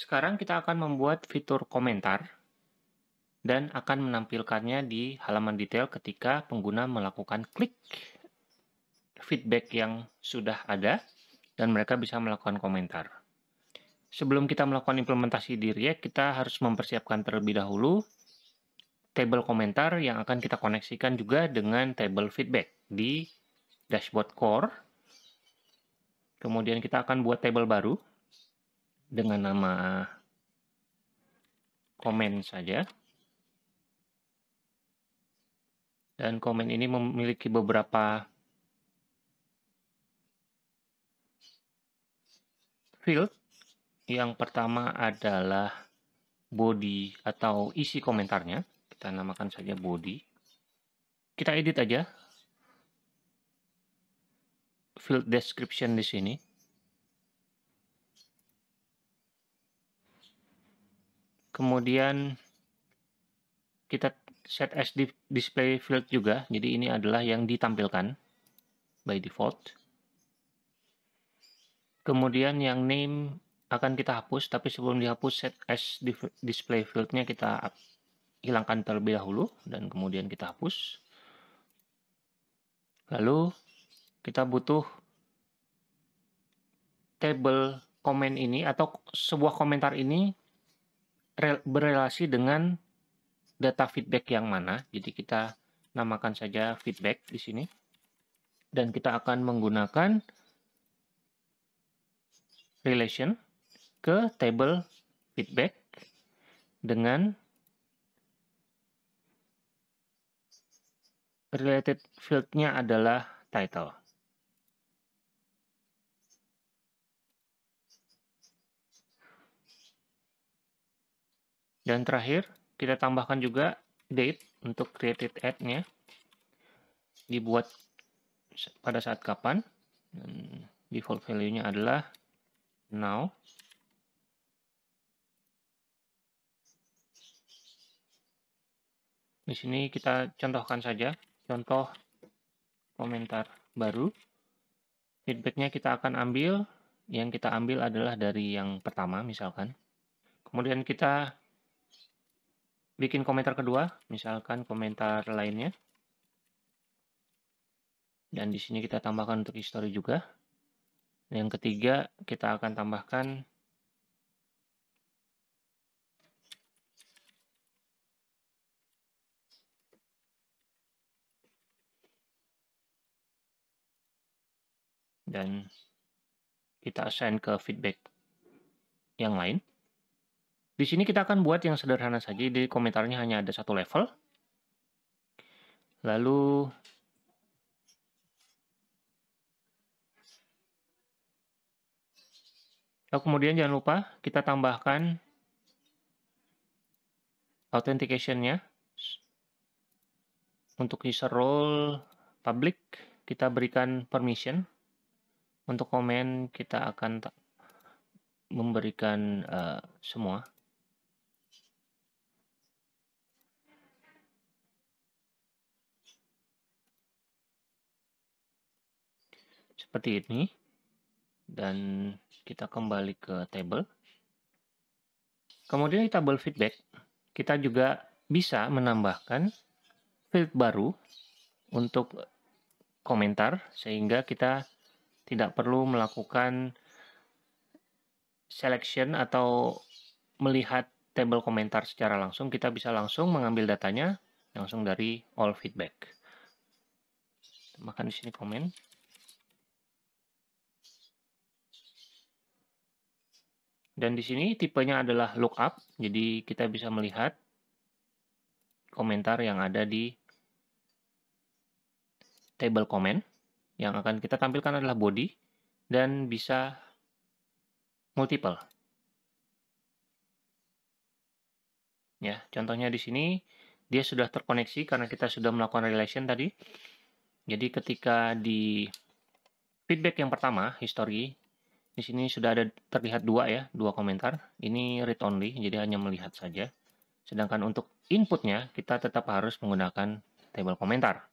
Sekarang kita akan membuat fitur komentar dan akan menampilkannya di halaman detail ketika pengguna melakukan klik feedback yang sudah ada dan mereka bisa melakukan komentar. Sebelum kita melakukan implementasi di React, kita harus mempersiapkan terlebih dahulu table komentar yang akan kita koneksikan juga dengan table feedback di dashboard core. Kemudian kita akan buat table baru dengan nama komen saja. Dan komen ini memiliki beberapa field. Yang pertama adalah body atau isi komentarnya. Kita namakan saja body. Kita edit aja field description di sini. kemudian kita set SD display field juga jadi ini adalah yang ditampilkan by default kemudian yang name akan kita hapus tapi sebelum dihapus set as display fieldnya kita hilangkan terlebih dahulu dan kemudian kita hapus lalu kita butuh table comment ini atau sebuah komentar ini berrelasi dengan data feedback yang mana. Jadi kita namakan saja feedback di sini. Dan kita akan menggunakan relation ke table feedback dengan related field-nya adalah title. Dan terakhir, kita tambahkan juga date untuk created ad-nya. Dibuat pada saat kapan. Dan default value-nya adalah now. Di sini kita contohkan saja, contoh komentar baru. Feedbacknya kita akan ambil, yang kita ambil adalah dari yang pertama misalkan. Kemudian kita bikin komentar kedua, misalkan komentar lainnya. Dan di sini kita tambahkan untuk history juga. yang ketiga, kita akan tambahkan dan kita assign ke feedback yang lain. Di sini kita akan buat yang sederhana saja, di komentarnya hanya ada satu level. Lalu Lalu kemudian jangan lupa kita tambahkan authentication-nya. Untuk user role public kita berikan permission. Untuk komen kita akan memberikan uh, semua. seperti ini dan kita kembali ke table. Kemudian di table feedback, kita juga bisa menambahkan field baru untuk komentar sehingga kita tidak perlu melakukan selection atau melihat table komentar secara langsung, kita bisa langsung mengambil datanya langsung dari all feedback. Tambahkan di sini komen. Dan di sini tipenya adalah lookup, jadi kita bisa melihat komentar yang ada di table comment. Yang akan kita tampilkan adalah body dan bisa multiple. Ya, contohnya di sini dia sudah terkoneksi karena kita sudah melakukan relation tadi. Jadi ketika di feedback yang pertama, history, di sini sudah ada terlihat dua ya, dua komentar. Ini read only, jadi hanya melihat saja. Sedangkan untuk inputnya, kita tetap harus menggunakan table komentar.